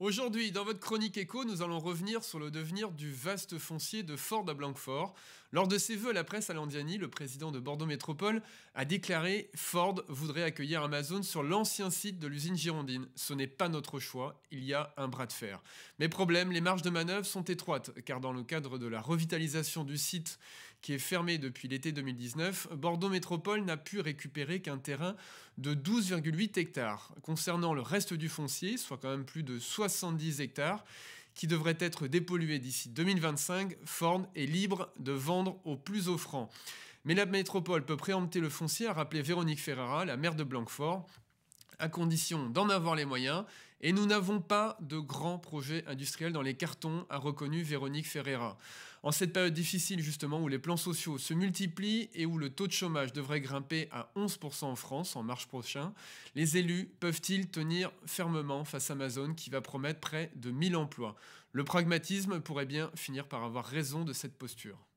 Aujourd'hui, dans votre chronique écho, nous allons revenir sur le devenir du vaste foncier de Ford à Blanquefort. Lors de ses vœux à la presse à Landiani, le président de Bordeaux Métropole a déclaré Ford voudrait accueillir Amazon sur l'ancien site de l'usine girondine. Ce n'est pas notre choix, il y a un bras de fer. Mais problème, les marges de manœuvre sont étroites, car dans le cadre de la revitalisation du site qui est fermé depuis l'été 2019, Bordeaux Métropole n'a pu récupérer qu'un terrain de 12,8 hectares. Concernant le reste du foncier, soit quand même plus de 70 hectares, qui devrait être dépollué d'ici 2025, Ford est libre de vendre au plus offrant. Mais la métropole peut préempter le foncier, a rappelé Véronique Ferrara, la maire de Blanquefort, à condition d'en avoir les moyens et nous n'avons pas de grands projets industriels dans les cartons, a reconnu Véronique Ferreira. En cette période difficile justement où les plans sociaux se multiplient et où le taux de chômage devrait grimper à 11% en France en mars prochain, les élus peuvent-ils tenir fermement face à Amazon qui va promettre près de 1000 emplois Le pragmatisme pourrait bien finir par avoir raison de cette posture.